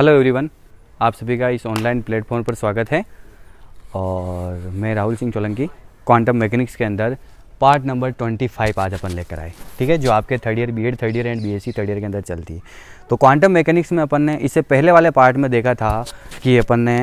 Hello everyone आप सभी का इस ऑनलाइन प्लेटफॉर्म पर स्वागत है और मैं राहुल सिंह चोलंकी क्वांटम मैकेनिक्स के अंदर पार्ट नंबर 25 आज अपन लेकर आए ठीक है जो आपके third year BEd third year and BSc third year के अंदर चलती है तो क्वांटम मैकेनिक्स में अपन ने इससे पहले वाले पार्ट में देखा था कि अपन ने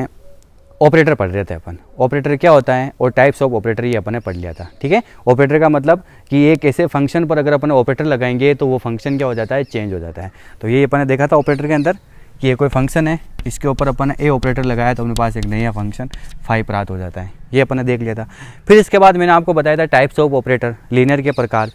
ऑपरेटर पढ़ रहे थे अपन ऑपरेटर क्या होता है और टाइप्स ऑफ ऑपरेटर ये अपन ने पढ़ लिया था ठीक है ऑपरेटर का मतलब कि एक ऐसे फंक्शन पर अगर अपन ऑपरेटर लगाएंगे तो वो फंक्शन क्या हो जाता है चेंज हो जाता है तो ये अपन ने देखा था ऑपरेटर के अंदर कि ये कोई फंक्शन है इसके ऊपर अपन ए ऑपरेटर लगाया तो अपने पास एक नया फंक्शन फाइव प्राप्त हो जाता है ये अपन ने देख लिया था फिर इसके बाद मैंने आपको बताया था टाइप्स ऑफ ऑपरेटर लीनियर के प्रकार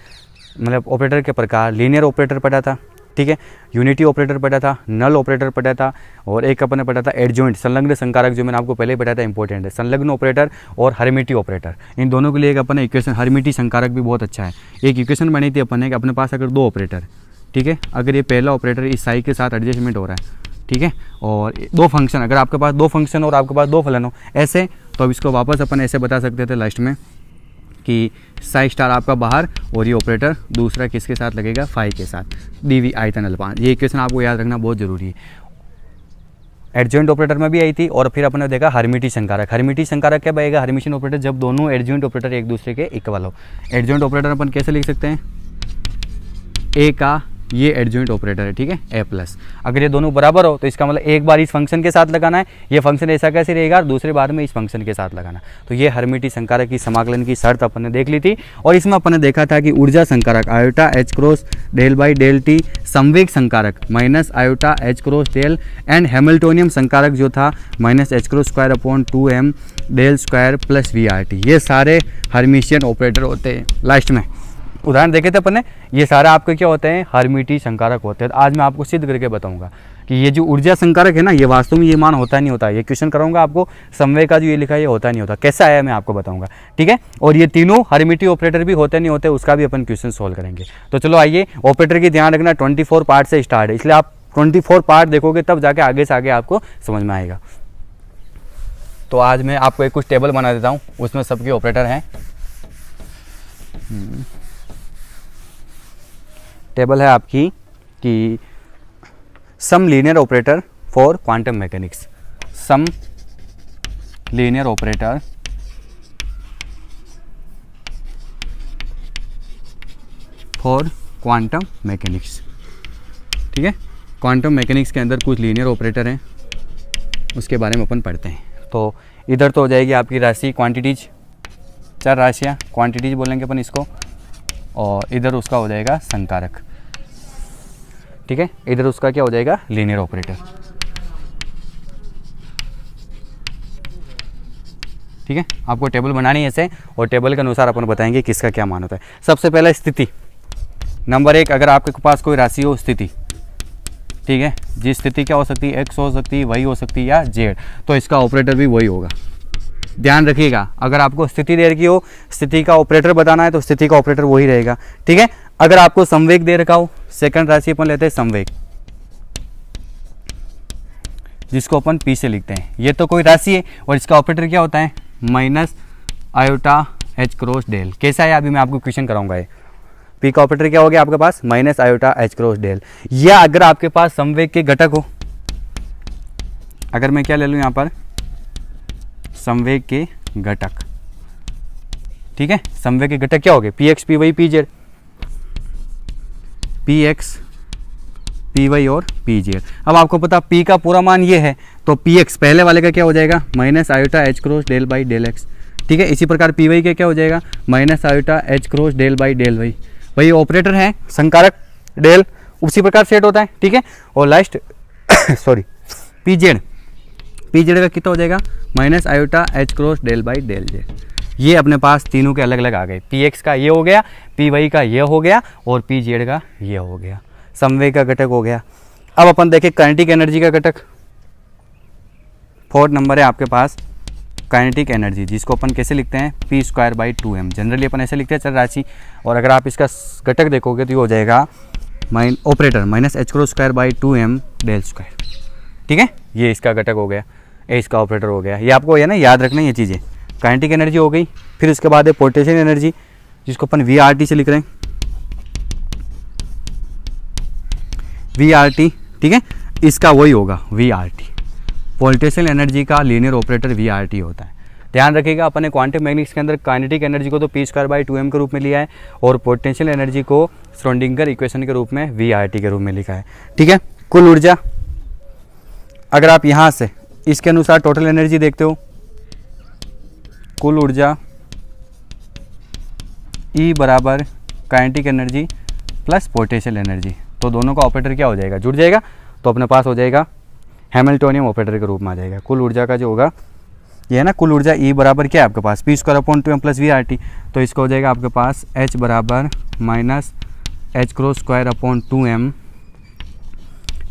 मतलब ऑपरेटर के प्रकार लीनियर ऑपरेटर पढ़ा था ठीक है यूनिटी ऑपरेटर पढ़ा था नल ऑपरेटर पढ़ा था और एक अपन ने पढ़ा था एडजॉइंट संलग्न संकारक जो मैंने आपको पहले ही पढ़ा था इंपॉर्टेंट है संलग्न ऑपरेटर और हरमिटी ऑपरेटर इन दोनों के लिए एक अपने इक्वेशन हरमिटी संकारक भी बहुत अच्छा है एक इक्वेशन बनी थी अपने कि अपने पास अगर दो ऑपरेटर ठीक है अगर ये पहला ऑपरेटर इस साई के साथ एडजस्टमेंट हो रहा है ठीक है और दो फंक्शन अगर आपके पास दो फंक्शन और आपके पास दो फलन हो ऐसे तो अब इसको वापस अपन ऐसे बता सकते थे लास्ट में कि साई स्टार आपका बाहर और ये ऑपरेटर दूसरा किसके साथ लगेगा फाइव के साथ डी वी आई तन अल्पान ये क्वेश्चन आपको याद रखना बहुत ज़रूरी है एडजॉइंट ऑपरेटर में भी आई थी और फिर अपने देखा हरमिटी संकारक हरमिटी संकारक क्या बनेगा हरमिशन ऑपरेटर जब दोनों एडजॉइंट ऑपरेटर एक दूसरे के इक्वल हो एडजॉइंट ऑपरेटर अपन कैसे लिख सकते हैं ए का ये एडजॉइंट ऑपरेटर है ठीक है ए प्लस अगर ये दोनों बराबर हो तो इसका मतलब एक बार इस फंक्शन के साथ लगाना है ये फंक्शन ऐसा कैसे रहेगा और दूसरे बार में इस फंक्शन के साथ लगाना तो ये हरमिटी संकारक की समाकलन की शर्त अपन ने देख ली थी और इसमें अपन ने देखा था कि ऊर्जा संकारक iota H cross del by del T संवेग संकारक minus iota H cross del and Hamiltonian संकारक जो था minus H cross square upon two M del square plus V R T ये सारे हरमिशियन ऑपरेटर होते हैं लास्ट में उदाहरण देखे थे अपने ये सारा आपके क्या होते हैं हरमिटी संकारक होते हैं आज मैं आपको सिद्ध करके बताऊंगा कि ये जो ऊर्जा संकारक है ना ये वास्तव में ये मान होता नहीं होता ये क्वेश्चन कराऊंगा आपको समवे का जो ये लिखा है ये होता नहीं होता कैसा आया मैं आपको बताऊंगा ठीक है और ये तीनों हरमिटी ऑपरेटर भी होते नहीं होते उसका भी अपन क्वेश्चन सोल्व करेंगे तो चलो आइए ऑपरेटर की ध्यान रखना ट्वेंटी पार्ट से स्टार्ट है इसलिए आप ट्वेंटी पार्ट देखोगे तब जाके आगे से आगे आपको समझ में आएगा तो आज मैं आपको एक कुछ टेबल बना देता हूँ उसमें सबके ऑपरेटर हैं हम्म। टेबल है आपकी कि some linear operator for quantum mechanics some linear operator for quantum mechanics ठीक है क्वांटम मैकेनिक्स के अंदर कुछ लीनियर ऑपरेटर हैं उसके बारे में अपन पढ़ते हैं तो इधर तो हो जाएगी आपकी राशि क्वांटिटीज चार राशियाँ क्वांटिटीज बोलेंगे अपन इसको और इधर उसका हो जाएगा संकारक ठीक है इधर उसका क्या हो जाएगा लीनियर ऑपरेटर ठीक है आपको टेबल बनानी है ऐसे और टेबल के अनुसार अपन बताएंगे किसका क्या मान होता है सबसे पहला स्थिति नंबर एक अगर आपके पास कोई राशि हो स्थिति ठीक है जिस स्थिति क्या हो सकती है एक्स हो सकती है वही हो सकती है या जेड तो इसका ऑपरेटर भी वही होगा ध्यान रखिएगा अगर आपको स्थिति दे रखी हो स्थिति का ऑपरेटर बताना है तो स्थिति का ऑपरेटर वही रहेगा ठीक है अगर आपको संवेग दे रखा हो सेकंड राशि अपन लेते हैं संवेग जिसको अपन पी से लिखते हैं ये तो कोई राशि है और इसका ऑपरेटर क्या होता है minus iota H cross del कैसा है अभी मैं आपको क्वेश्चन कराऊंगा ये पी का ऑपरेटर क्या हो गया आपके पास minus iota H cross del या अगर आपके पास संवेग के घटक हो अगर मैं क्या ले लूँ यहाँ पर संवेग के घटक ठीक है संवेग के घटक क्या हो गए P X P Y P Z P X P Y और पी जेड अब आपको पता पी का पूरा मान ये है तो पी एक्स पहले वाले का क्या हो जाएगा minus iota H cross del by del X ठीक है इसी प्रकार पी वाई का क्या हो जाएगा minus iota H cross del by del Y वही ऑपरेटर है संकारक डेल उसी प्रकार सेट होता है ठीक है और last sorry P Z P Z का कितना हो जाएगा minus iota H cross del by del Z ये अपने पास तीनों के अलग अलग आ गए पी एक्स का ये हो गया पी वाई का ये हो गया और पी जेड का ये हो गया समवे का घटक हो गया अब अपन देखें काइनेटिक एनर्जी का घटक फोर्थ नंबर है आपके पास काइनेटिक एनर्जी जिसको अपन कैसे लिखते हैं P square by two M generally अपन ऐसे लिखते हैं चल राशि और अगर आप इसका घटक देखोगे तो ये हो जाएगा माइन operator minus H cross square by two M del square ठीक है ये इसका घटक हो गया इसका ऑपरेटर हो गया ये आपको है ना याद रखना ये चीज़ें काइनेटिक एनर्जी हो गई फिर उसके बाद है पोटेशियम एनर्जी जिसको अपन वी आर टी से लिख रहे हैं वी आर टी ठीक है इसका वही होगा V R T potential energy का linear operator V R T होता है ध्यान रखिएगा अपने क्वांटम मैग्निक्स के अंदर काइनेटिक एनर्जी को तो P square by two M के रूप में लिया है और पोटेंशियल एनर्जी को स्रोडिंगर इक्वेशन के रूप में वी आर टी के रूप में लिखा है ठीक है कुल ऊर्जा अगर आप यहाँ से इसके अनुसार टोटल एनर्जी देखते हो कुल ऊर्जा ई e बराबर kinetic energy plus potential energy तो दोनों का ऑपरेटर क्या हो जाएगा जुड़ जाएगा तो अपने पास हो जाएगा हेमल्टोनियम ऑपरेटर के रूप में आ जाएगा कुल ऊर्जा का जो होगा ये है ना कुल ऊर्जा ई e बराबर क्या है आपके पास P square upon two M plus V R T तो इसका हो जाएगा आपके पास एच बराबर minus H cross square upon two M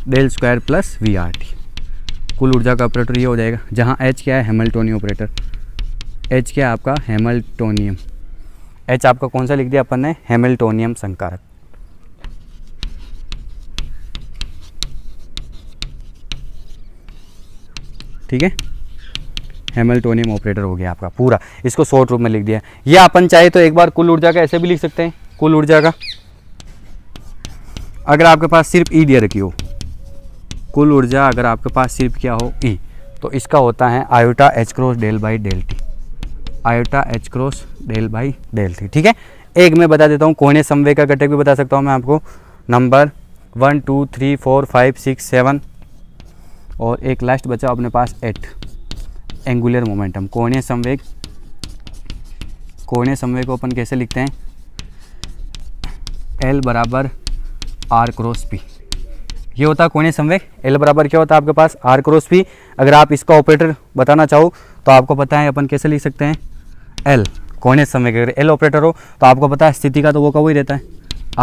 del square plus V R T कुल ऊर्जा का ऑपरेटर ये हो जाएगा जहाँ एच क्या है हेमल्टोनियम ऑपरेटर एच क्या है आपका हेमल्टोनियम एच आपका कौन सा लिख दिया अपन ने हेमल्टोनियम संकारक ठीक है हेमल्टोनियम ऑपरेटर हो गया आपका पूरा इसको शॉर्ट रूप में लिख दिया ये अपन चाहे तो एक बार कुल ऊर्जा का ऐसे भी लिख सकते हैं कुल ऊर्जा का अगर आपके पास सिर्फ ई डी रखी हो कुल ऊर्जा अगर आपके पास सिर्फ क्या हो ई e, तो इसका होता है iota H cross del by del T iota H cross del by del T ठीक है एक मैं बता देता हूँ कोहने समवे का घटक भी बता सकता हूँ मैं आपको number one two three four five six seven और एक लास्ट बचा अपने पास एट एंगुलर मोमेंटम कोहने संवेग कोहने संवेग को अपन कैसे लिखते हैं एल बराबर आर क्रॉस पी ये होता है कोने संवेग एल बराबर क्या होता है आपके पास आर क्रॉस पी अगर आप इसका ऑपरेटर बताना चाहो तो आपको पता है अपन कैसे लिख सकते हैं एल कोने संवेग अगर एल ऑपरेटर हो तो आपको पता है स्थिति का तो वो का वही रहता है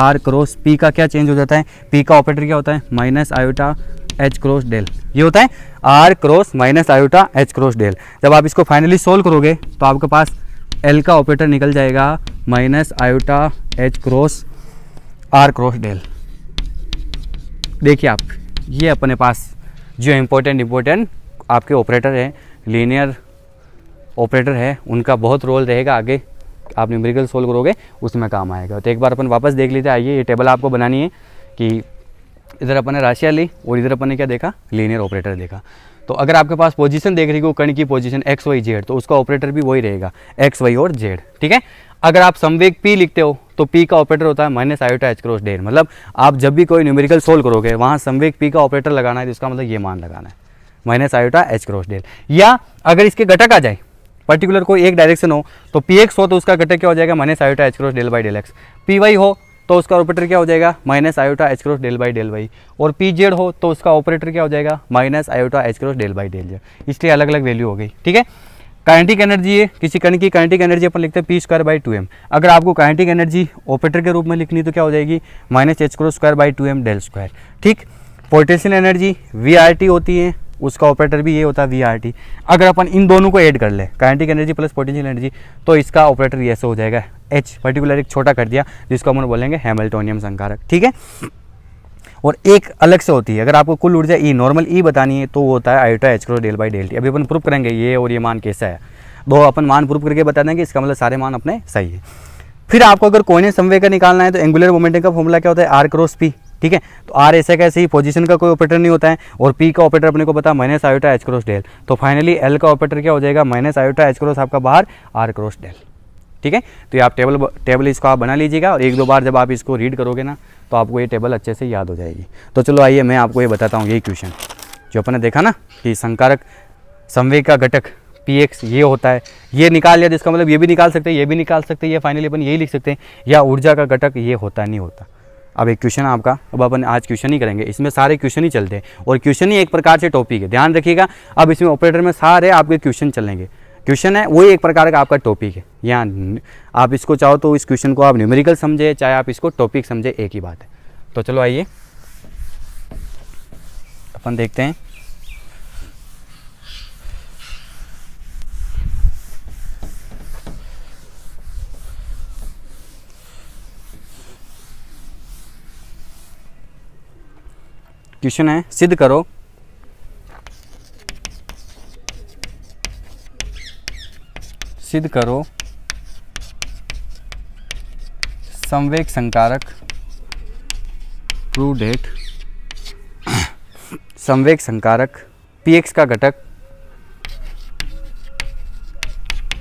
आर क्रॉस पी का क्या चेंज हो जाता है पी का ऑपरेटर क्या होता है minus iota H cross del ये होता है R cross minus iota H cross del जब आप इसको फाइनली सोल्व करोगे तो आपके पास एल का ऑपरेटर निकल जाएगा minus iota H cross R cross del देखिए आप ये अपने पास जो इम्पोर्टेंट इम्पोर्टेंट आपके ऑपरेटर हैं लीनियर ऑपरेटर है उनका बहुत रोल रहेगा आगे आप न्यूमेरिकल सोल्व करोगे उसमें काम आएगा तो एक बार अपन वापस देख लेते आइए ये टेबल आपको बनानी है कि इधर अपन ने राशिया ली और इधर अपन ने क्या देखा लीनियर ऑपरेटर देखा तो अगर आपके पास पोजीशन देख रही हो कण की पोजीशन एक्स वाई जेड तो उसका ऑपरेटर भी वही रहेगा एक्स वाई और जेड ठीक है अगर आप संवेग पी लिखते हो तो पी का ऑपरेटर होता है minus iota H cross del मतलब आप जब भी कोई न्यूमेरिकल सोल्व करोगे वहाँ संवेक पी का ऑपरेटर लगाना है तो इसका मतलब ये मान लगाना है minus iota H cross del या अगर इसके घटक आ जाए पर्टिकुलर कोई एक डायरेक्शन हो तो पी एक्स हो तो उसका घटक क्या हो जाएगा minus iota H cross del by del X P Y हो तो उसका ऑपरेटर क्या हो जाएगा minus iota H cross del by del Y और पी जेड हो तो उसका ऑपरेटर क्या हो जाएगा minus iota H cross del by del Z इसलिए अलग अलग वैल्यू हो गई ठीक है काइनेटिक एनर्जी है किसी कण की काइनेटिक एनर्जी अपन लिखते हैं P square by two M अगर आपको काइनेटिक एनर्जी ऑपरेटर के रूप में लिखनी तो क्या हो जाएगी minus H cross square by two M del square ठीक potential energy V R T होती है उसका ऑपरेटर भी ये होता है वी आर टी अगर अपन इन दोनों को ऐड कर ले kinetic energy plus potential energy तो इसका ऑपरेटर ऐसे हो जाएगा एच पर्टिकुलर एक छोटा कर दिया जिसको हम बोलेंगे हेमल्टोनियम संकारक ठीक है और एक अलग से होती है अगर आपको कुल ऊर्जा ई नॉर्मल ई बतानी है तो वो होता है iota H cross del by del T अभी अपन प्रूफ करेंगे ये और ये मान कैसा है वो अपन मान प्रूफ करके बता देंगे इसका मतलब सारे मान अपने सही है फिर आपको अगर कोने समवे का निकालना है तो एंगुलर मोमेंटम का फॉर्मूला क्या होता है आर क्रॉस पी ठीक है तो आर ऐसे कैसे ही पोजीशन का कोई ऑपरेटर नहीं होता है और पी का ऑपरेटर अपने को पता है minus iota H cross del तो फाइनली एल का ऑपरेटर क्या हो जाएगा माइनस आयोटा एच क्रॉस आपका बाहर आर क्रॉस डेल ठीक है तो ये आप टेबल टेबल इसको आप बना लीजिएगा और एक दो बार जब आप इसको रीड करोगे ना तो आपको ये टेबल अच्छे से याद हो जाएगी तो चलो आइए मैं आपको ये बताता हूँ यही क्वेश्चन जो अपने देखा ना कि संकारक संवेग का घटक पी एक्स ये होता है ये निकाल लिया तो इसका मतलब ये भी निकाल सकते हैं ये भी निकाल सकते हैं ये फाइनली अपन यही लिख सकते हैं या ऊर्जा का घटक ये होता नहीं होता अब एक क्वेश्चन आपका अब अपन आज क्वेश्चन ही करेंगे इसमें सारे क्वेश्चन ही चलते हैं और क्वेश्चन ही एक प्रकार से टॉपिक है ध्यान रखिएगा अब इसमें ऑपरेटर में सारे आपके क्वेश्चन चलेंगे क्वेश्चन है वही एक प्रकार का आपका टॉपिक है यहाँ आप इसको चाहो तो इस क्वेश्चन को आप न्यूमेरिकल समझे चाहे आप इसको टॉपिक समझे एक ही बात है तो चलो आइए अपन देखते हैं क्वेश्चन है सिद्ध करो सिद्ध करो संवेक संकारक प्रूव डेट संवेक संकारक एक्स का घटक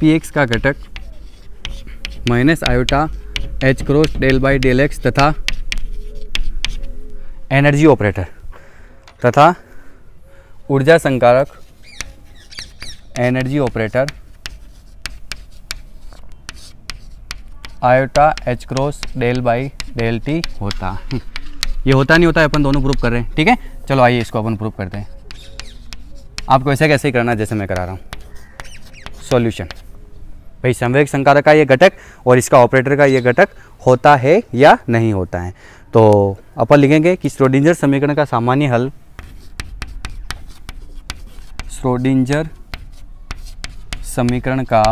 px का घटक minus iota H cross del by del X तथा एनर्जी ऑपरेटर तथा ऊर्जा संकारक energy operator iota H cross del by del T होता ये होता नहीं होता अपन दोनों प्रूफ कर रहे हैं ठीक है चलो आइए इसको अपन प्रूफ करते हैं आपको ऐसे कैसे ही करना है जैसे मैं करा रहा हूँ सॉल्यूशन भाई संवेक संकार का ये घटक और इसका ऑपरेटर का ये घटक होता है या नहीं होता है तो अपन लिखेंगे कि स्ट्रोडिंजर समीकरण का सामान्य हल स्ट्रोडिंजर समीकरण का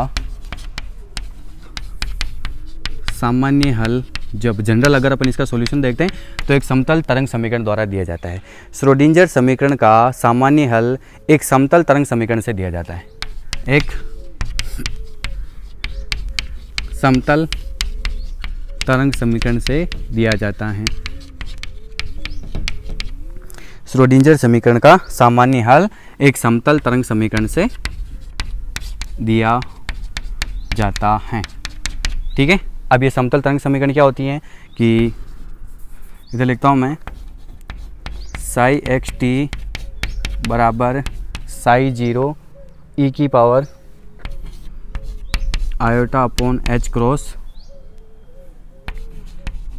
सामान्य हल जब जनरल अगर अपन इसका सॉल्यूशन देखते हैं तो एक समतल तरंग समीकरण द्वारा दिया जाता है स्रोडिंजर समीकरण का सामान्य हल एक समतल तरंग समीकरण से दिया जाता है एक समतल तरंग समीकरण से दिया जाता है स्रोडिंजर समीकरण का सामान्य हल एक समतल तरंग समीकरण से दिया जाता है ठीक है अब ये समतल तरंग समीकरण क्या होती है कि इधर लिखता हूँ मैं साई एक्स टी बराबर साई जीरो ई की power iota upon H cross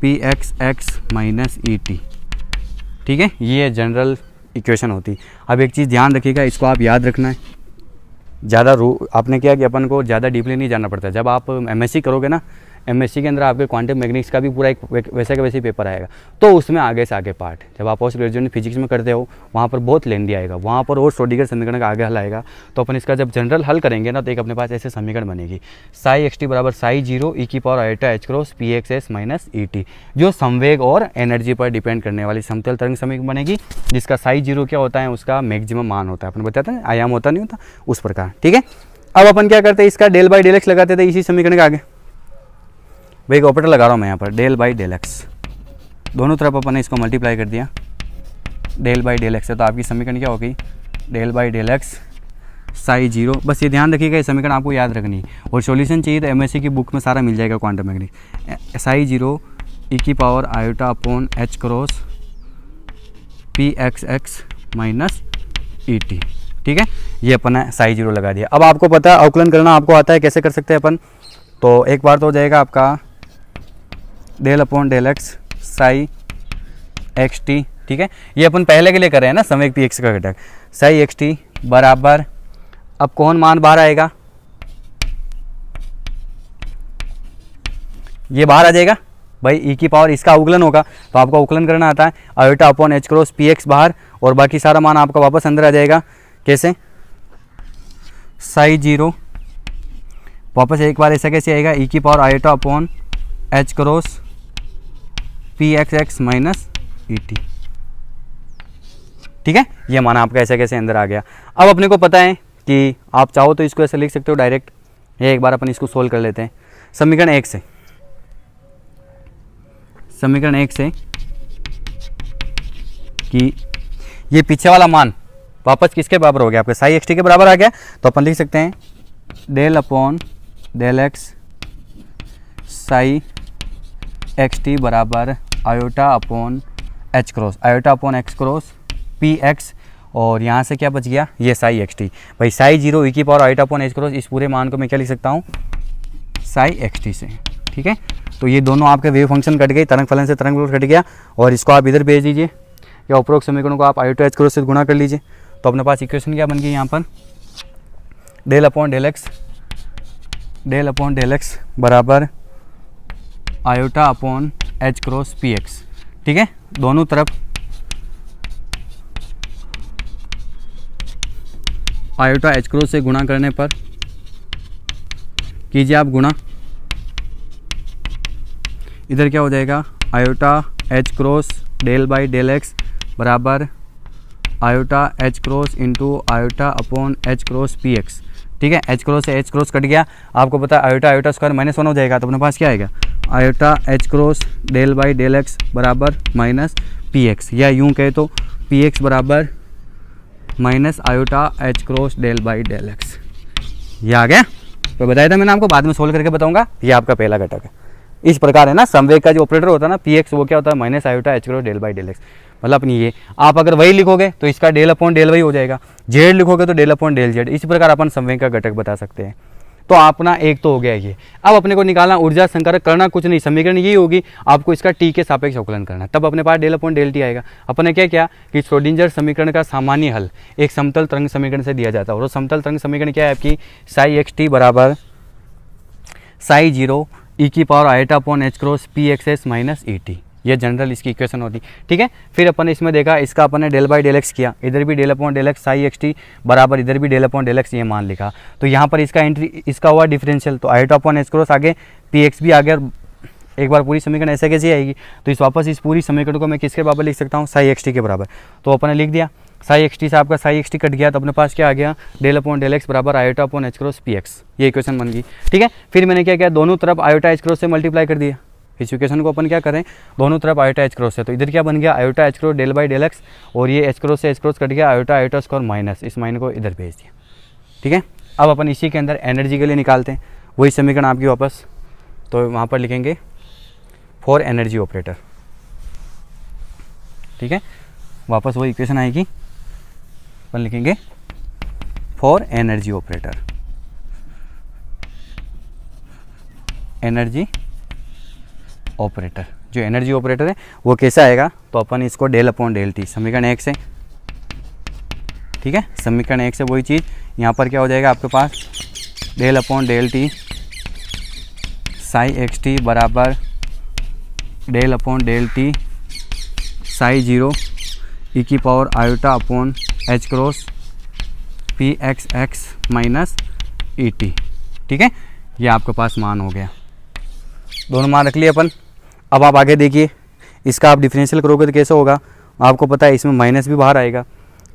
P X X minus E T ठीक है ये जनरल इक्वेशन होती है अब एक चीज़ ध्यान रखिएगा इसको आप याद रखना है ज़्यादा रू आपने क्या कि अपन को ज़्यादा डीपली नहीं जाना पड़ता जब आप एमएससी करोगे ना एम के अंदर आपके क्वांटम मैकेनिक्स का भी पूरा एक वैसे का वैसे पेपर आएगा तो उसमें आगे से आगे पार्ट जब आप पोस्ट ग्रेजुएट फिजिक्स में करते हो वहाँ पर बहुत लेंदी आएगा वहाँ पर और सोडिगर समीकरण का आगे हल आएगा तो अपन इसका जब जनरल हल करेंगे ना तो एक अपने पास ऐसे समीकरण बनेगी साई एक्स टी बराबर साई जीरो ई की power iota H cross P X S minus E T जो संवेग और एनर्जी पर डिपेंड करने वाली समतल तरंग समीकरण बनेगी जिसका साई जीरो क्या होता है उसका मैक्सिमम मान होता है अपने बताते हैं आयाम होता नहीं होता उस प्रकार ठीक है अब अपन क्या करते हैं इसका डेल बाई डेल एक्स लगाते थे इसी समीकरण के आगे भाई एक ऑपरेटर लगा रहा हूँ मैं यहाँ पर डेल बाई डेल एक्स दोनों तरफ अपन ने इसको मल्टीप्लाई कर दिया डेल बाई डेल एक्स है तो आपकी समीकरण क्या हो गई del by del X psi zero बस ये ध्यान रखिएगा ये समीकरण आपको याद रखनी और सॉल्यूशन चाहिए तो एम की बुक में सारा मिल जाएगा quantum magnetics psi zero E e की power iota upon H cross P X X minus E T ठीक है ये अपन ने साई जीरो लगा दिया अब आपको पता है अवकलन करना आपको आता है कैसे कर सकते हैं अपन तो एक बार तो हो जाएगा आपका del upon del X psi X T ठीक है ये अपन पहले के लिए कर रहे हैं ना समय पी एक्स का घटक साई एक्स टी बराबर अब कौन मान बाहर आएगा ये बाहर आ जाएगा भाई ई e की पावर इसका अवकलन होगा तो आपका अवकलन करना आता है iota upon H cross P X बाहर और बाकी सारा मान आपका वापस अंदर आ जाएगा कैसे साई जीरो वापस एक बार ऐसा कैसे आएगा ई e की power iota upon H cross P X X minus E T ठीक है ये माना आपका ऐसे कैसे अंदर आ गया अब अपने को पता है कि आप चाहो तो इसको ऐसे लिख सकते हो डायरेक्ट ये एक बार अपन इसको सोल्व कर लेते हैं समीकरण एक से समीकरण एक से कि ये पीछे वाला मान वापस किसके बराबर हो गया आपके साई एक्स टी के बराबर आ गया तो अपन लिख सकते हैं del upon del X psi X T बराबर iota upon H cross iota upon X cross P X और यहाँ से क्या बच गया ये साई एक्स टी भाई साई जीरो ई की power iota upon H cross इस पूरे मान को मैं क्या लिख सकता हूँ साई एक्स टी से ठीक है तो ये दोनों आपके वेव फंक्शन कट गए तरंग फलन से तरंग फलन कट गया और इसको आप इधर भेज दीजिए या उपरोक्त समीकरण को आप आयोटा एच क्रॉस से गुणा कर लीजिए तो अपने पास इक्वेशन क्या बन गई यहाँ पर del upon del X del upon del X बराबर iota upon H cross P X ठीक है दोनों तरफ आयोटा एच क्रॉस से गुणा करने पर कीजिए आप गुणा इधर क्या हो जाएगा iota H cross del by del X बराबर iota H cross into iota upon H cross P X ठीक है एच क्रॉस से एच क्रॉस कट गया आपको पता है iota iota square minus one हो जाएगा तो अपने पास क्या आएगा iota H cross del by del X बराबर माइनस पी एक्स या यूँ कहे तो पी एक्स बराबर minus iota H cross del by del X ये आ गया तो बताया था मैंने आपको बाद में सोल्व करके बताऊंगा ये आपका पहला घटक है इस प्रकार है ना संवेग का जो ऑपरेटर होता है ना पी एक्स वो क्या होता है minus iota H cross del by del X मतलब अपनी ये आप अगर वही लिखोगे तो इसका डेल अपॉन डेल वही हो जाएगा जेड लिखोगे तो डेल अपॉन डेल जेड इसी प्रकार अपन संवेग का घटक बता सकते हैं तो अपना एक तो हो गया ये अब अपने को निकालना ऊर्जा संकारक करना कुछ नहीं समीकरण यही होगी आपको इसका टी के सापेक्ष अवकलन करना तब अपने पास डेल अपॉन डेल टी आएगा अपने क्या क्या कि श्रोडिंजर समीकरण का सामान्य हल एक समतल तरंग समीकरण से दिया जाता है और समतल तरंग समीकरण क्या है आपकी साई एक्स टी बराबर साई जीरो ई की power iota upon H cross P X S minus E T ये जनरल इसकी इक्वेशन होती ठीक है फिर अपन ने इसमें देखा इसका अपन ने डेल बाई डेल एक्स किया इधर भी del upon del X psi X T बराबर इधर भी डेल अपॉन डेल एक्स ये मान लिखा तो यहाँ पर इसका एंट्री इसका हुआ डिफरेंशियल तो आई टॉप ऑन एच आगे पी एक्स भी आगे एक बार पूरी समीकरण ऐसे कैसे आएगी तो इस वापस इस पूरी समीकरण को मैं किसके बराबर लिख सकता हूँ साई एक्स टी के बराबर तो अपन ने लिख दिया साई एक्स टी से आपका साई एक्स टी कट गया तो अपने पास क्या आ गया डेल अपॉन डेल एक्स बराबर iota upon H cross P X ये इक्वेशन बन गई ठीक है फिर मैंने क्या किया दोनों तरफ आयोटा एच क्रॉस से मल्टीप्लाई कर दिया इस इक्वेशन को अपन क्या करें दोनों तरफ आयोटा एच क्रॉस है तो इधर क्या बन गया iota H cross del by del x और ये एच क्रॉस से एच क्रॉस कट गया आयोटा आयोटा स्क्वायर माइनस इस माइन को इधर भेज दिया ठीक है अब अपन इसी के अंदर एनर्जी के लिए निकालते हैं वही समीकरण आपकी वापस तो वहाँ पर लिखेंगे फॉर एनर्जी ऑपरेटर ठीक है वापस वही इक्वेशन आएगी अपन लिखेंगे for energy operator energy operator जो एनर्जी ऑपरेटर है वो कैसे आएगा तो अपन इसको डेल अपॉन डेल टी समीकरण एक से ठीक है समीकरण एक से वही चीज़ यहाँ पर क्या हो जाएगा आपके पास del upon del T psi X T बराबर del upon del T psi zero E की power iota upon H cross P X X minus E T ठीक है ये आपके पास मान हो गया दोनों मान रख लिए अपन अब आप आगे देखिए इसका आप डिफरेंशियल करोगे तो कैसे होगा आपको पता है इसमें माइनस भी बाहर आएगा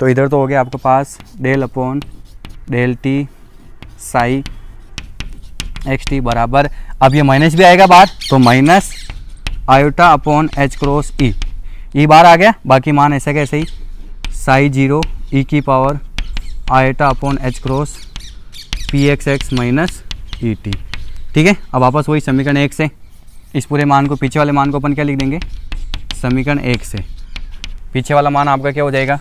तो इधर तो हो गया आपके पास del upon del T psi X T बराबर अब ये माइनस भी आएगा बाहर तो minus iota upon H cross E E बार आ गया बाकी मान ऐसा कैसे ही साई जीरो ई की power iota upon H cross P X X minus E T ठीक है अब वापस वही समीकरण एक से इस पूरे मान को पीछे वाले मान को अपन क्या लिख देंगे समीकरण एक से पीछे वाला मान आपका क्या हो जाएगा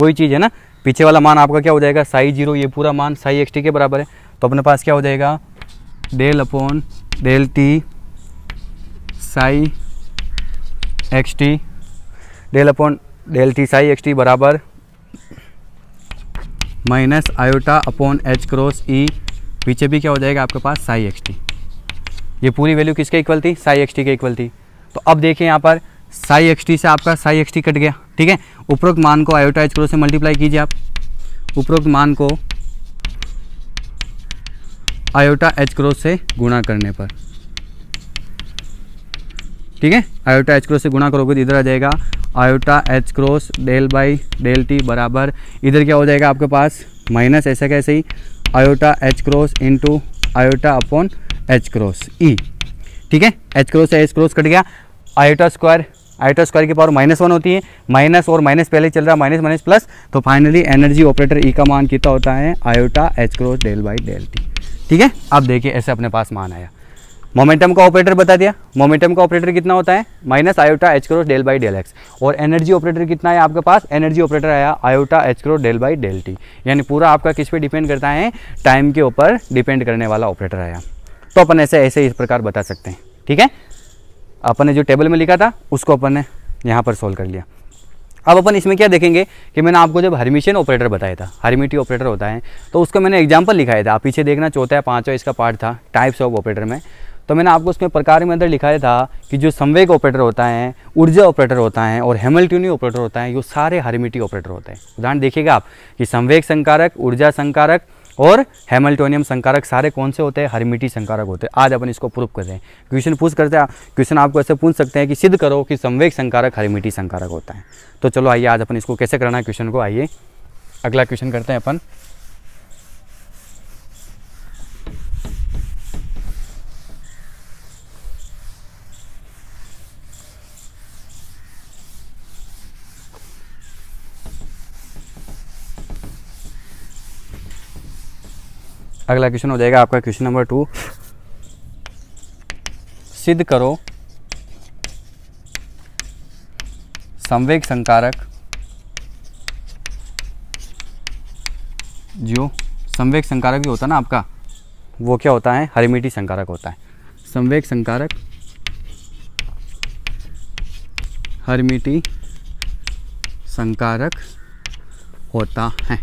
वही चीज़ है ना पीछे वाला मान आपका क्या हो जाएगा साई जीरो ये पूरा मान साई एक्स टी के बराबर है तो अपने पास क्या हो जाएगा del upon del T psi X T del upon del T psi X T बराबर minus iota upon H cross E पीछे भी क्या हो जाएगा आपके पास साई एक्स टी ये पूरी वैल्यू किसके इक्वल थी साई एक्स टी के इक्वल थी तो अब देखिए यहाँ पर साई एक्स टी से आपका साई एक्स टी कट गया ठीक है उपरोक्त मान को आयोटा एच क्रॉस से मल्टीप्लाई कीजिए आप उपरोक्त मान को आयोटा एच क्रॉस से गुणा करने पर ठीक है आयोटा एच क्रोस से गुणा करोगे तो इधर आ जाएगा iota H cross del by del T बराबर इधर क्या हो जाएगा आपके पास माइनस ऐसा कैसे ही iota H cross into iota upon h cross E ठीक है एच क्रोस से एच क्रोस कट गया आयोटा स्क्वायर आयोटा स्क्वायर की पावर माइनस वन होती है माइनस और माइनस पहले चल रहा है माइनस माइनस प्लस तो फाइनली एनर्जी ऑपरेटर ई का मान कितना होता है iota H cross del by del T ठीक है अब देखिए ऐसे अपने पास मान आया मोमेंटम का ऑपरेटर बता दिया मोमेंटम का ऑपरेटर कितना होता है minus iota H cross del by del x और एनर्जी ऑपरेटर कितना है आपके पास एनर्जी ऑपरेटर आया iota H cross del by del t यानी पूरा आपका किस पे डिपेंड करता है टाइम के ऊपर डिपेंड करने वाला ऑपरेटर आया तो अपन ऐसे ऐसे इस प्रकार बता सकते हैं ठीक है अपन ने जो टेबल में लिखा था उसको अपन ने यहाँ पर सोल्व कर लिया अब अपन इसमें क्या देखेंगे कि मैंने आपको जब हर्मिशियन ऑपरेटर बताया था हर्मिटी ऑपरेटर होता है तो उसको मैंने एग्जाम्पल लिखाया था आप पीछे देखना चौथा है पाँचवा इसका पार्ट था टाइप्स ऑफ ऑपरेटर में तो मैंने आपको उसमें प्रकार में अंदर लिखाया था कि जो संवेग ऑपरेटर होता है ऊर्जा ऑपरेटर होता है और हेमल्टूनी ऑपरेटर होता है ये सारे हरमिटी ऑपरेटर होते हैं उदाहरण देखिएगा आप कि संवेग संकारक ऊर्जा संकारक और हेमल्टोनियम संकारक सारे कौन से होते हैं हरमिटी संकारक होते हैं आज अपन इसको प्रूफ कर हैं क्वेश्चन पूछ करते हैं क्वेश्चन आपको ऐसे पूछ सकते हैं कि सिद्ध करो कि संवेग संकारक हरमिटी संकारक होता है तो चलो आइए आज अपन इसको कैसे करना है क्वेश्चन को आइए अगला क्वेश्चन करते हैं अपन अगला क्वेश्चन हो जाएगा आपका क्वेश्चन नंबर टू सिद्ध करो संवेग संकारक जो संवेग संकारक जो होता है ना आपका वो क्या होता है हरिमिटी संकारक होता है संवेग संकारक हरमिटी संकारक होता है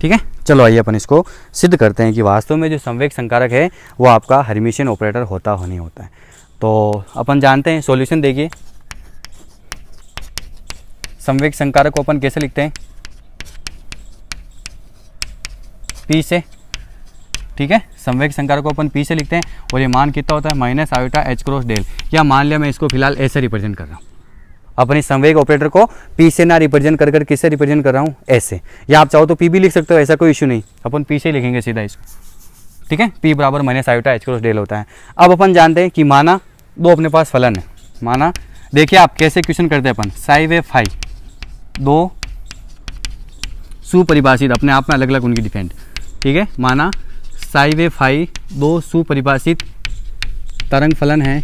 ठीक है चलो आइए अपन इसको सिद्ध करते हैं कि वास्तव में जो संवेक संकारक है वो आपका हरमिशन ऑपरेटर होता हो नहीं होता है तो अपन जानते हैं सॉल्यूशन देखिए संवेक संकारक को अपन कैसे लिखते हैं पी से ठीक है संवेक संकारक को अपन पी से लिखते हैं और ये मान कितना होता है minus iota H cross del या मान लिया मैं इसको फिलहाल ऐसे रिप्रेजेंट कर रहा हूँ अपने संवेग ऑपरेटर को पी से ना रिप्रेजेंट कर कर किससे रिप्रेजेंट कर रहा हूँ ऐसे या आप चाहो तो पी भी लिख सकते हो ऐसा कोई इशू नहीं अपन पी से लिखेंगे सीधा इसको ठीक है पी बराबर minus iota H cross del होता है अब अपन जानते हैं कि माना दो अपने पास फलन है माना देखिए आप कैसे क्वेश्चन करते हैं अपन साई वे फाई दो सुपरिभाषित अपने आप में अलग अलग उनकी डिपेंड ठीक है माना साई वे फाई दो सुपरिभाषित तरंग फलन है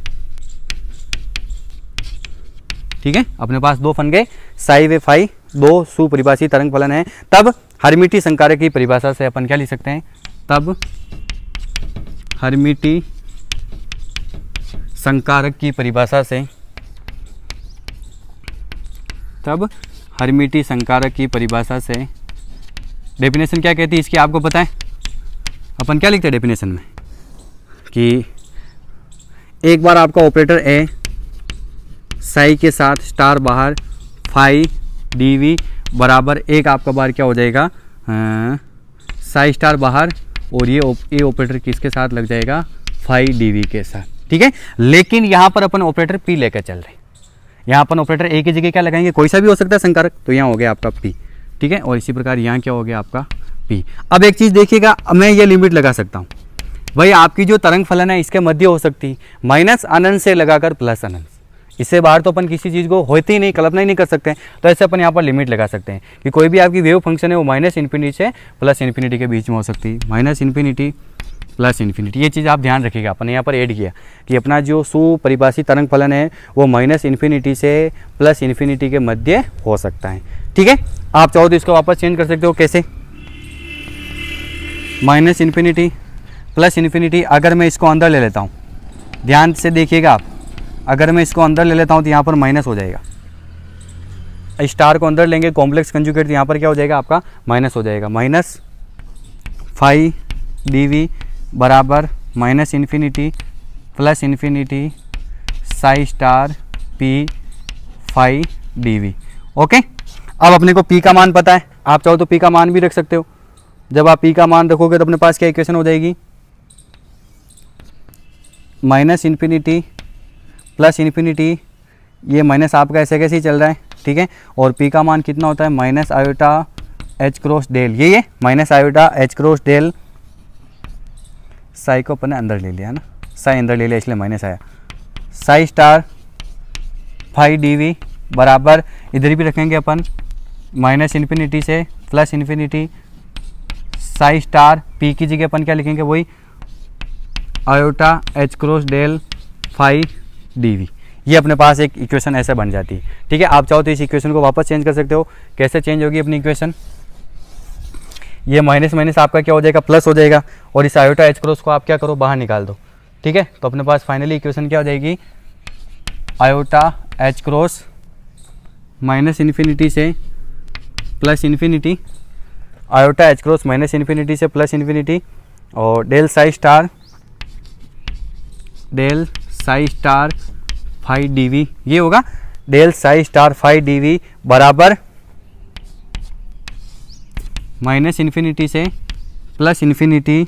ठीक है अपने पास दो फन गए साई वे फाई दो सुपरिभाषी तरंग फलन है तब हरमिटी संकार की परिभाषा से अपन क्या लिख सकते हैं तब हरमिटी संकारक की परिभाषा से तब हरमिटी संकारक की परिभाषा से डेफिनेशन क्या कहती है इसकी आपको पता है अपन क्या लिखते हैं डेफिनेशन में कि एक बार आपका ऑपरेटर ए साई के साथ स्टार बाहर फाई डी वी बराबर एक आपका बार क्या हो जाएगा आ, हाँ, साई स्टार बाहर और ये ए ऑपरेटर किसके साथ लग जाएगा फाइव डी के साथ ठीक है लेकिन यहाँ पर अपन ऑपरेटर पी लेकर चल रहे यहाँ अपन ऑपरेटर ए की जगह क्या लगाएंगे कोई सा भी हो सकता है संकारक तो यहाँ हो गया आपका पी ठीक है और इसी प्रकार यहाँ क्या हो गया आपका पी अब एक चीज़ देखिएगा मैं ये लिमिट लगा सकता हूँ भाई आपकी जो तरंग फलन है इसके मध्य हो सकती है माइनस अनंत से लगाकर प्लस अनंत इससे बाहर तो अपन किसी चीज़ को होते ही नहीं कल्पना ही नहीं कर सकते तो ऐसे अपन यहाँ पर लिमिट लगा सकते हैं कि कोई भी आपकी वेव फंक्शन है वो माइनस इन्फिनिटी से प्लस इन्फिनिटी के बीच में हो सकती है माइनस इन्फिनिटी प्लस इन्फिनिटी ये चीज़ आप ध्यान रखिएगा अपने यहाँ पर ऐड किया कि अपना जो सुपरिभाषित तरंग फलन है वो माइनस इन्फिनिटी से प्लस इन्फिनिटी के मध्य हो सकता है ठीक है आप चाहो तो इसको वापस चेंज कर सकते हो कैसे माइनस इन्फिनिटी प्लस इन्फिनिटी अगर मैं इसको अंदर ले लेता हूँ ध्यान से देखिएगा आप अगर मैं इसको अंदर ले लेता हूँ तो यहाँ पर माइनस हो जाएगा स्टार को अंदर लेंगे कॉम्प्लेक्स कंजुकेट तो यहाँ पर क्या हो जाएगा आपका माइनस हो जाएगा माइनस फाइव डी वी बराबर minus infinity plus infinity psi star p five d V okay अब अपने को पी का मान पता है आप चाहो तो पी का मान भी रख सकते हो जब आप पी का मान रखोगे तो अपने पास क्या इक्वेशन हो जाएगी माइनस इन्फिनिटी प्लस इन्फिनिटी ये माइनस आपका ऐसे कैसे ही चल रहा है ठीक है और पी का मान कितना होता है minus iota H cross del ये ये minus iota H cross del psi को अपन ने अंदर ले लिया ना साई अंदर ले लिया इसलिए माइनस आया psi star five d V बराबर इधर भी रखेंगे अपन माइनस इन्फिनिटी से plus infinity psi star p की जगह अपन क्या लिखेंगे वही iota H cross del five d V ये अपने पास एक इक्वेशन ऐसे बन जाती है ठीक है आप चाहो तो इस इक्वेशन को वापस चेंज कर सकते हो कैसे चेंज होगी अपनी इक्वेशन ये माइनस माइनस आपका क्या हो जाएगा प्लस हो जाएगा और इस आयोटा एच क्रॉस को आप क्या करो बाहर निकाल दो ठीक है तो अपने पास फाइनली इक्वेशन क्या हो जाएगी iota H cross minus infinity से plus infinity iota H cross minus infinity से प्लस इन्फिनिटी और del psi star del psi star five d ये होगा del psi star five d बराबर माइनस इन्फिनिटी से plus infinity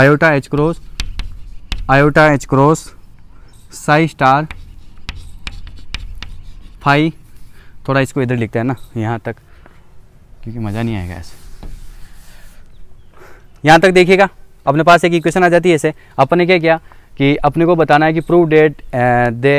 iota H cross iota H cross psi star phi थोड़ा इसको इधर लिखते हैं ना यहाँ तक क्योंकि मज़ा नहीं आएगा ऐसे यहाँ तक देखिएगा अपने पास एक इक्वेशन आ जाती है ऐसे अपने क्या किया कि अपने को बताना है कि प्रूव डेट दे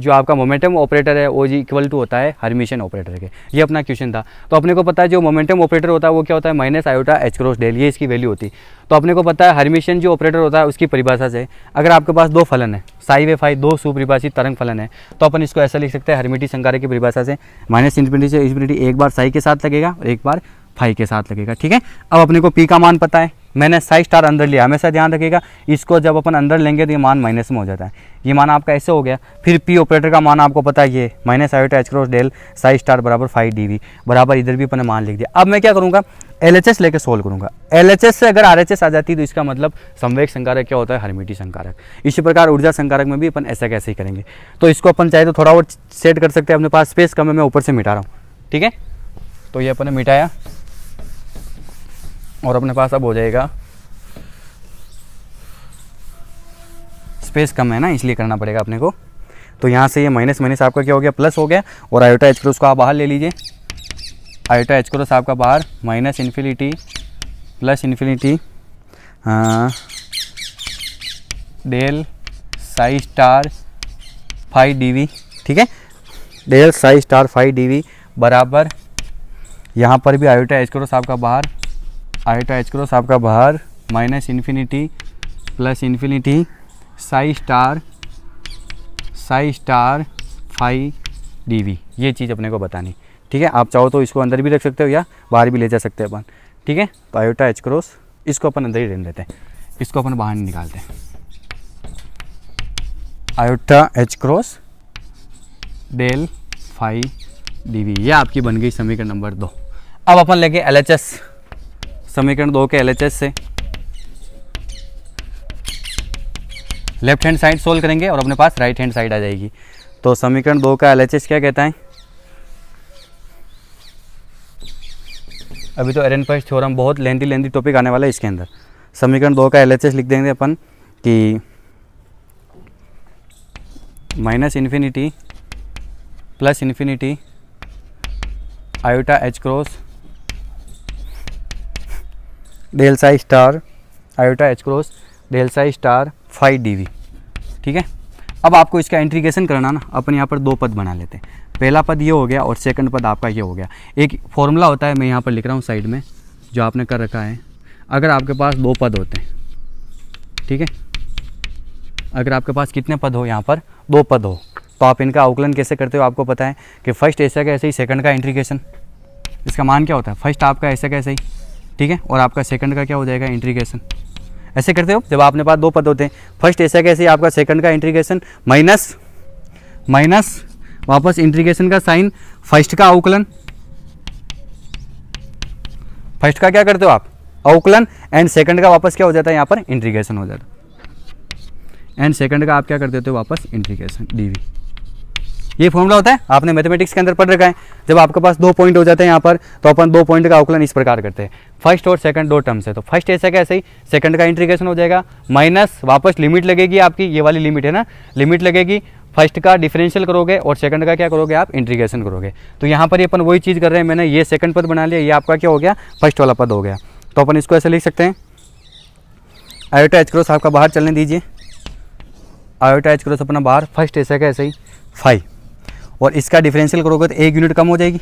जो आपका मोमेंटम ऑपरेटर है वो जी इक्वल टू होता है हरमिशन ऑपरेटर के ये अपना क्वेश्चन था तो अपने को पता है जो मोमेंटम ऑपरेटर होता है वो क्या होता है minus iota H cross del ये इसकी वैल्यू होती तो अपने को पता है हरमिशन जो ऑपरेटर होता है उसकी परिभाषा से अगर आपके पास दो फलन है साई वे फाई दो सुपरिभाषित तरंग फलन है तो अपन इसको ऐसा लिख सकते हैं हरमिटी संकार की परिभाषा से माइनस इन्फिनिटी से इन्फिनिटी एक बार साई के साथ लगेगा और एक बार फाई के साथ लगेगा ठीक है अब अपने को पी का मान पता है मैंने साइज स्टार अंदर लिया हमेशा ध्यान रखिएगा इसको जब अपन अंदर लेंगे तो ये मान माइनस में हो जाता है ये मान आपका ऐसे हो गया फिर पी ऑपरेटर का मान आपको पता है ये minus i h cross del psi star बराबर फाइव डी वी बराबर इधर भी अपने मान लिख दिया अब मैं क्या करूँगा एल एच एस लेकर सोल्व करूँगा एल एच एस से अगर आर एच एस आ जाती है तो इसका मतलब संवेक संकारक क्या होता है हरमिटी संकारक इसी प्रकार ऊर्जा संकारक में भी अपन ऐसा कैसे ही करेंगे तो इसको अपन चाहे तो थोड़ा और सेट कर सकते हैं अपने पास स्पेस कम है मैं ऊपर से मिटा रहा हूँ ठीक है तो ये अपन मिटाया और अपने पास अब हो जाएगा स्पेस कम है ना इसलिए करना पड़ेगा अपने को तो यहाँ से ये माइनस माइनस आपका क्या हो गया प्लस हो गया और आयोटा एच क्रोस को आप बाहर ले लीजिए आयोटा एच क्रोस आपका बाहर minus infinity plus infinity del psi star five d ठीक है del psi star five d बराबर यहाँ पर भी आयोटा एच क्रोस आपका बाहर आइटा एच क्रॉस आपका बाहर minus infinity plus infinity psi star psi star five d ये चीज़ अपने को बतानी ठीक है आप चाहो तो इसको अंदर भी रख सकते हो या बाहर भी ले जा सकते हो अपन ठीक है तो आयोटा एच क्रॉस इसको अपन अंदर ही रहने देते हैं इसको अपन बाहर नहीं निकालते हैं iota H cross del five d ये आपकी बन गई समीकरण नंबर दो अब अपन लेके एल एच एस समीकरण दो के एल से लेफ्ट हैंड साइड सोल्व करेंगे और अपने पास राइट हैंड साइड आ जाएगी तो समीकरण दो का एल क्या कहता है अभी तो एरन पर छोरम बहुत लेंदी लेंदी टॉपिक आने वाला है इसके अंदर समीकरण दो का एल लिख देंगे अपन कि minus infinity plus infinity iota H cross del psi star iota h del del psi star five d ठीक है अब आपको इसका इंट्रीगेशन करना ना अपन यहाँ पर दो पद बना लेते हैं पहला पद ये हो गया और सेकंड पद आपका ये हो गया एक फॉर्मूला होता है मैं यहाँ पर लिख रहा हूँ साइड में जो आपने कर रखा है अगर आपके पास दो पद होते हैं ठीक है अगर आपके पास कितने पद हो यहाँ पर दो पद हो तो आप इनका अवकलन कैसे करते हो आपको पता है कि फर्स्ट ऐसा कैसे ही सेकंड का इंट्रीगेशन इसका मान क्या होता है फर्स्ट आपका ऐसा कैसे ही ठीक है और आपका सेकंड का क्या हो जाएगा इंट्रीगेशन ऐसे करते हो जब आपने पास दो पद होते हैं फर्स्ट ऐसा कैसे आपका सेकंड का इंट्रीगेशन माइनस माइनस वापस इंट्रीगेशन का साइन फर्स्ट का अवकलन फर्स्ट का क्या करते हो आप अवकलन एंड सेकंड का वापस क्या हो जाता है यहाँ पर इंट्रीगेशन हो जाता है एंड सेकंड का आप क्या कर देते हो वापस इंट्रीगेशन डीवी ये फॉर्मूला होता है आपने मैथमेटिक्स के अंदर पढ़ रखा है जब आपके पास दो पॉइंट हो जाते हैं यहाँ पर तो अपन दो पॉइंट का आकलन इस प्रकार करते हैं फर्स्ट और सेकंड दो टर्म्स तो है तो फर्स्ट ऐसा कैसे ही सेकंड का इंट्रीगेशन हो जाएगा माइनस वापस लिमिट लगेगी आपकी ये वाली लिमिट है ना लिमिट लगेगी फर्स्ट का डिफरेंशियल करोगे और सेकंड का क्या करोगे आप इंट्रीगेशन करोगे तो यहाँ पर ये अपन वही चीज़ कर रहे हैं मैंने ये सेकंड पद बना लिया ये आपका क्या हो गया फर्स्ट वाला पद हो गया तो अपन इसको ऐसे लिख सकते हैं आयोटा एच क्रोस आपका बाहर चलने दीजिए आयोटा एच क्रोस अपना बाहर फर्स्ट ऐसा कैसे ऐसे ही फाइव और इसका डिफरेंशियल करोगे तो एक यूनिट कम हो जाएगी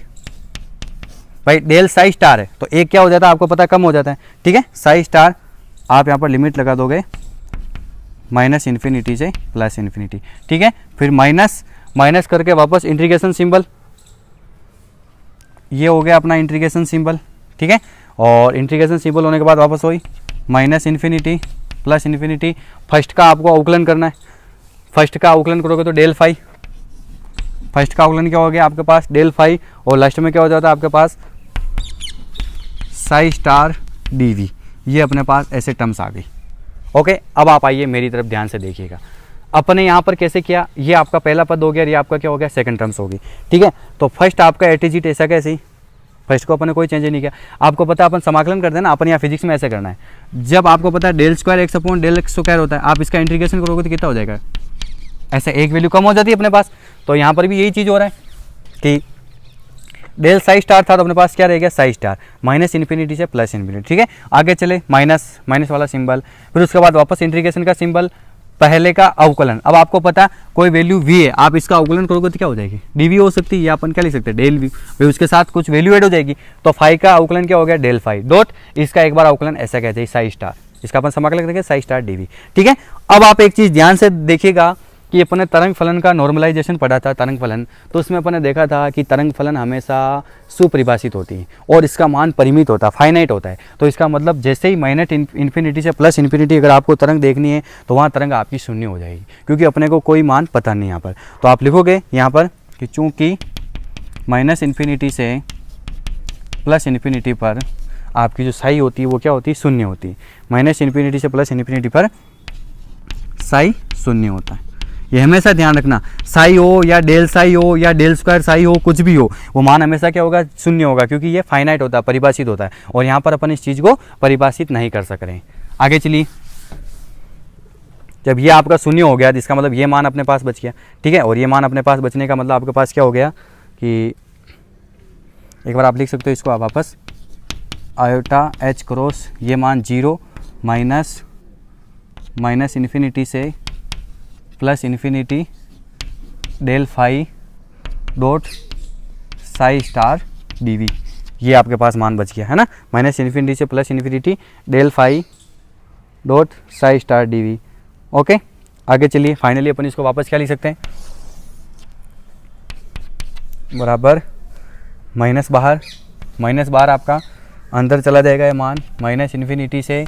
भाई डेल साइज स्टार है तो एक क्या हो जाता है आपको पता कम हो जाता है ठीक है साइज स्टार आप यहाँ पर लिमिट लगा दोगे माइनस इन्फिनिटी से प्लस इन्फिनिटी ठीक है फिर माइनस माइनस करके वापस इंट्रीगेशन सिंबल ये हो गया अपना इंट्रीगेशन सिंबल ठीक है और इंट्रीगेशन सिंबल होने के बाद वापस वही minus infinity plus infinity first का आपको अवकलन करना है फर्स्ट का अवकलन करोगे तो डेल फाइव फर्स्ट का आकलन क्या हो गया आपके पास डेल फाइव और लास्ट में क्या हो जाता है आपके पास साई स्टार डी वी ये अपने पास ऐसे टर्म्स आ गई ओके अब आप आइए मेरी तरफ ध्यान से देखिएगा अपने यहाँ पर कैसे किया ये आपका पहला पद हो गया और ये आपका क्या हो गया सेकंड टर्म्स होगी ठीक है तो फर्स्ट आपका एटीजीट ऐसा ही फर्स्ट को अपने कोई चेंज नहीं किया आपको पता अपन समाकलन करते हैं ना अपन यहाँ फिजिक्स में ऐसे करना है जब आपको पता है del square x upon del x square होता है आप इसका इंटीग्रेशन करोगे तो कितना हो जाएगा ऐसे एक वैल्यू कम हो जाती है अपने पास तो यहाँ पर भी यही चीज़ हो रहा है कि डेल साइज स्टार था तो अपने पास क्या रहेगा साइज स्टार माइनस इन्फिनिटी से प्लस इन्फिनिटी ठीक है आगे चले माइनस माइनस वाला सिंबल फिर उसके बाद वापस इंट्रीगेशन का सिंबल पहले का अवकलन अब आपको पता कोई वैल्यू वी है आप इसका अवकलन करोगे तो क्या हो जाएगी डी हो सकती है या अपन क्या लिख सकते हैं डेल वी वे उसके साथ कुछ वैल्यू एड हो जाएगी तो फाइव का अवकलन क्या हो गया डेल फाइव डॉट इसका एक बार अवकलन ऐसा कहते हैं साइज स्टार इसका अपन समाकलन करेंगे साइज स्टार डी ठीक है अब आप एक चीज़ ध्यान से देखिएगा कि अपने तरंग फलन का नॉर्मलाइजेशन पढ़ा था तरंग फलन तो उसमें अपने देखा था कि तरंग फलन हमेशा सुपरिभाषित होती है और इसका मान परिमित होता है फाइनाइट होता है तो इसका मतलब जैसे ही माइनट इन्फिनिटी से प्लस इन्फिनिटी अगर आपको तरंग देखनी है तो वहाँ तरंग आपकी शून्य हो जाएगी क्योंकि अपने को कोई मान पता नहीं यहाँ पर तो आप लिखोगे यहाँ पर कि चूँकि माइनस इन्फिनिटी से प्लस इन्फिनिटी पर आपकी जो साई होती है वो क्या होती है शून्य होती है माइनस इन्फिनिटी से प्लस इन्फिनिटी पर साई शून्य होता है ये हमेशा ध्यान रखना साई हो या डेल साई हो या डेल स्क्वायर साई हो कुछ भी हो वो मान हमेशा क्या होगा शून्य होगा क्योंकि ये फाइनाइट होता है परिभाषित होता है और यहाँ पर अपन इस चीज़ को परिभाषित नहीं कर सक रहे हैं आगे चलिए जब ये आपका शून्य हो गया तो इसका मतलब ये मान अपने पास बच गया ठीक है और ये मान अपने पास बचने का मतलब आपके पास क्या हो गया कि एक बार आप लिख सकते हो इसको आप वापस आयोटा एच क्रॉस ये मान जीरो माइनस माइनस इन्फिनिटी से plus infinity del five dot psi star d ये आपके पास मान बच गया है ना माइनस इन्फिनिटी से plus infinity del phi dot psi star d okay आगे चलिए फाइनली अपन इसको वापस क्या लिख सकते हैं बराबर माइनस बाहर माइनस बाहर आपका अंदर चला जाएगा ये मान माइनस इन्फिनिटी से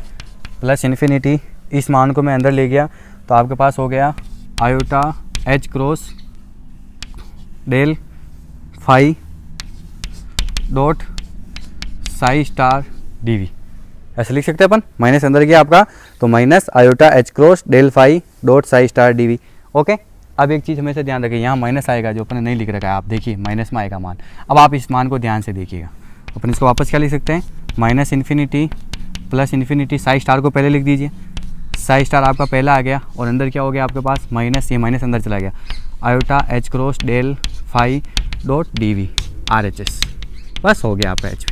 प्लस इन्फिनिटी इस मान को मैं अंदर ले गया तो आपके पास हो गया iota H cross del phi dot psi star dV ऐसे लिख सकते हैं अपन माइनस अंदर गया आपका तो minus iota H cross del phi dot psi star dV okay अब एक चीज़ हमेशा ध्यान रखें यहाँ माइनस आएगा जो अपने नहीं लिख रखा है आप देखिए माइनस में आएगा मान अब आप इस मान को ध्यान से देखिएगा अपन इसको वापस क्या लिख सकते हैं minus infinity plus infinity psi star को पहले लिख दीजिए साइज स्टार आपका पहला आ गया और अंदर क्या हो गया आपके पास माइनस ये माइनस अंदर चला गया iota H cross del phi dot d V R H S बस हो गया आपका H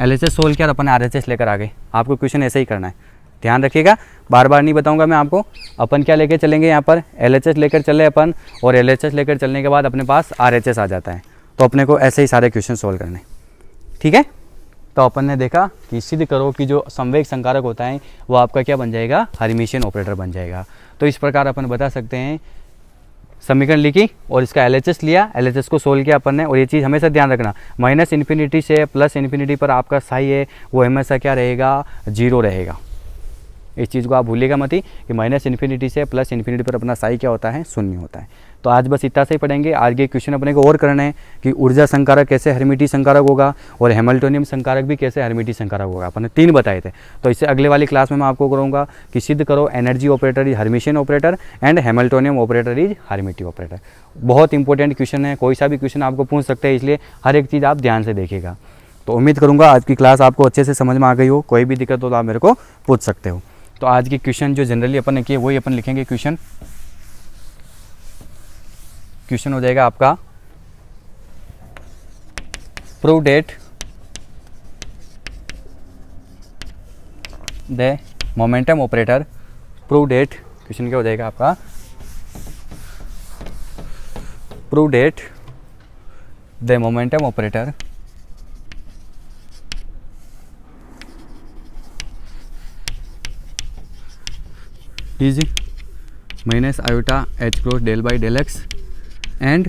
L H S solve किया अपन आर एच एस लेकर आ गए आपको क्वेश्चन ऐसे ही करना है ध्यान रखिएगा बार बार नहीं बताऊंगा मैं आपको अपन क्या लेकर चलेंगे यहाँ पर एल एच एस लेकर चले अपन और एल एच एस लेकर चलने के बाद अपने पास आर एच एस आ जाता है तो अपने को ऐसे ही सारे क्वेश्चन सोल्व करने ठीक है तो अपन ने देखा कि सिद्ध करो कि जो संवेग संकारक होता है वो आपका क्या बन जाएगा हरिमिशियन ऑपरेटर बन जाएगा तो इस प्रकार अपन बता सकते हैं समीकरण लिखी और इसका एल लिया एल को सोल्व किया अपन ने और ये चीज़ हमेशा ध्यान रखना माइनस इन्फिनिटी से प्लस इन्फिनिटी पर आपका साई है वो हमेशा क्या रहेगा जीरो रहेगा इस चीज़ को आप भूलिएगा मत ही कि माइनस इन्फिनिटी से प्लस इन्फिनिटी पर अपना साई क्या होता है शून्य होता है तो आज बस इतना से ही पढ़ेंगे आज के क्वेश्चन अपने को और करना है कि ऊर्जा संकारक कैसे हर्मिटी संकारक होगा और हेमल्टोनियम संकारक भी कैसे हर्मिटी संकारक होगा अपने तीन बताए थे तो इससे अगले वाली क्लास में मैं आपको करूँगा कि सिद्ध करो energy operator is Hermitian operator and Hamiltonian operator is Hermitian operator बहुत इंपॉर्टेंट क्वेश्चन है कोई सा भी क्वेश्चन आपको पूछ सकते हैं इसलिए हर एक चीज़ आप ध्यान से देखेगा तो उम्मीद करूँगा आज की क्लास आपको अच्छे से समझ में आ गई हो कोई भी दिक्कत हो तो आप मेरे को पूछ सकते हो तो आज के क्वेश्चन जो जनरली अपन ने किए वही अपन लिखेंगे क्वेश्चन क्वेश्चन हो जाएगा आपका prove that the momentum operator prove that question क्या हो जाएगा आपका prove that the momentum operator is minus iota H cross del by del x and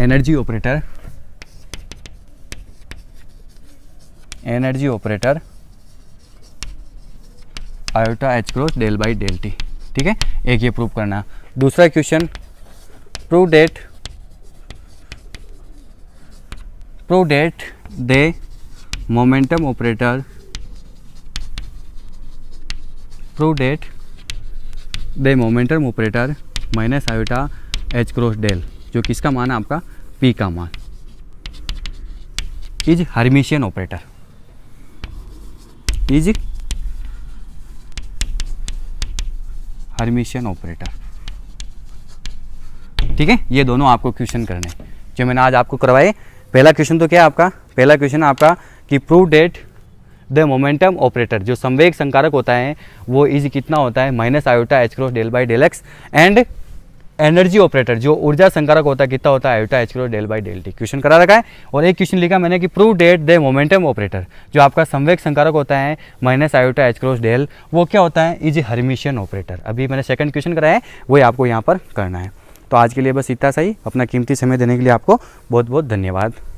energy operator energy operator iota H cross del by del T ठीक है एक ये prove करना दूसरा question prove that prove that the momentum operator prove that the momentum operator minus iota H cross del जो किसका मान है आपका पी का मान is Hermitian operator is Hermitian operator ठीक है ये दोनों आपको क्वेश्चन करने जो मैंने आज आपको करवाए पहला क्वेश्चन तो क्या आपका पहला क्वेश्चन आपका कि prove that the momentum operator जो संवेग संकारक होता है वो इज कितना होता है minus iota H cross del by del x and energy operator जो ऊर्जा संकारक होता है कितना होता है iota h cross del by del t question करा रखा है और एक क्वेश्चन लिखा मैंने कि prove that the momentum operator जो आपका संवेक संकारक होता है minus iota H cross del वो क्या होता है इज हर्मिशियन ऑपरेटर अभी मैंने सेकंड क्वेश्चन कराया है वही आपको यहाँ पर करना है तो आज के लिए बस इतना सही अपना कीमती समय देने के लिए आपको बहुत बहुत धन्यवाद